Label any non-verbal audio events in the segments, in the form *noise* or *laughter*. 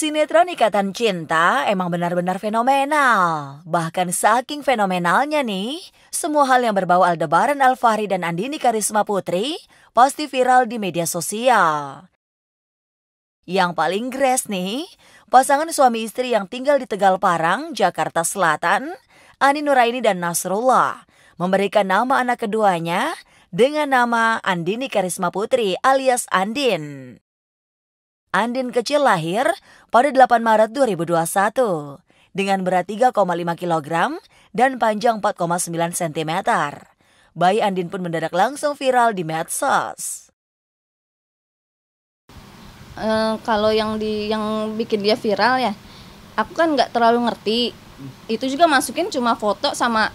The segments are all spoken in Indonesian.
Sinetron Ikatan Cinta emang benar-benar fenomenal. Bahkan saking fenomenalnya nih, semua hal yang berbau Aldebaran Alfahri dan Andini Karisma Putri pasti viral di media sosial. Yang paling gres nih, pasangan suami istri yang tinggal di Tegal Parang, Jakarta Selatan, Ani Nuraini dan Nasrullah, memberikan nama anak keduanya dengan nama Andini Karisma Putri alias Andin. Andin kecil lahir pada 8 Maret 2021 dengan berat 3,5 kg dan panjang 4,9 cm. Bayi Andin pun mendadak langsung viral di medsos. Uh, kalau yang di yang bikin dia viral ya, aku kan nggak terlalu ngerti. Itu juga masukin cuma foto sama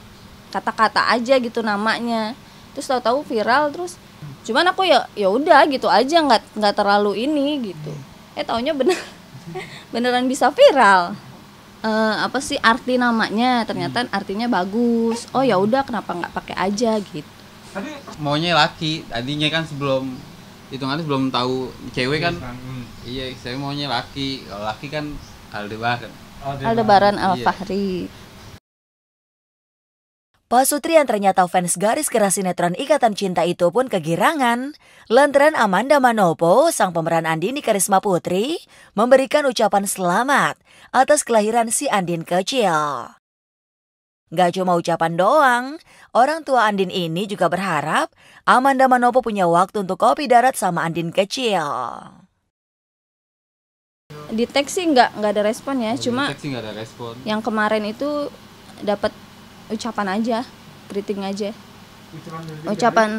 kata-kata aja gitu namanya. Terus tahu-tahu viral terus cuman aku ya ya udah gitu aja nggak nggak terlalu ini gitu eh taunya bener *laughs* beneran bisa viral uh, apa sih arti namanya ternyata hmm. artinya bagus oh ya udah kenapa nggak pakai aja gitu tapi maunya laki tadinya kan sebelum itu nanti belum tahu cewek kan iya, kan? Hmm. iya saya maunya laki laki kan Aldebaran Aldebaran, Aldebaran Al iya. Fahri iya sutri yang ternyata fans garis keras sinetron Ikatan Cinta itu pun kegirangan. Lantaran Amanda Manopo, sang pemeran Andini Karisma Putri, memberikan ucapan selamat atas kelahiran si Andin kecil. Gak cuma ucapan doang, orang tua Andin ini juga berharap Amanda Manopo punya waktu untuk kopi darat sama Andin kecil di nggak nggak ada respon ya cuma ada respon. yang kemarin itu dapat ucapan aja greeting aja ucapan, ucapan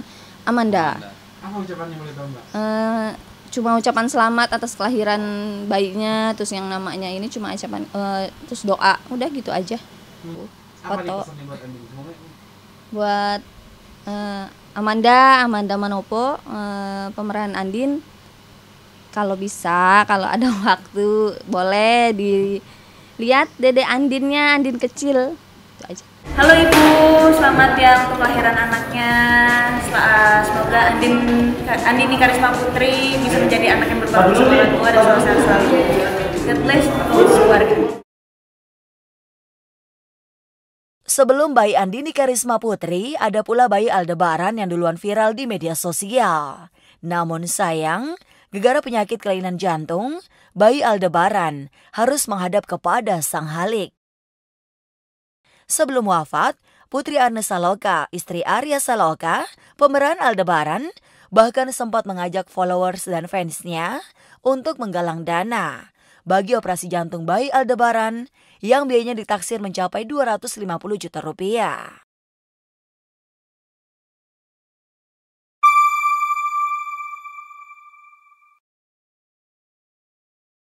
Amanda, Amanda. apa ucapannya boleh tahu mbak uh, cuma ucapan selamat atas kelahiran bayinya terus yang namanya ini cuma ucapan uh, terus doa udah gitu aja hmm. foto buat, buat uh, Amanda Amanda Manopo uh, pemeran Andin kalau bisa kalau ada *laughs* waktu boleh dilihat dede Andinnya Andin kecil itu aja halo ibu selamat ya untuk kelahiran anaknya eh, semoga Andin Andini Karisma Putri bisa menjadi anak yang berbakti kepada orang tua dan sama selalu God bless untuk keluarga Sebelum bayi Andini Karisma Putri, ada pula bayi Aldebaran yang duluan viral di media sosial. Namun sayang, gegara penyakit kelainan jantung, bayi Aldebaran harus menghadap kepada sang halik. Sebelum wafat, Putri Arne Saloka, istri Arya Saloka, pemeran Aldebaran, bahkan sempat mengajak followers dan fansnya untuk menggalang dana bagi operasi jantung bayi Aldebaran yang biayanya ditaksir mencapai 250 juta rupiah.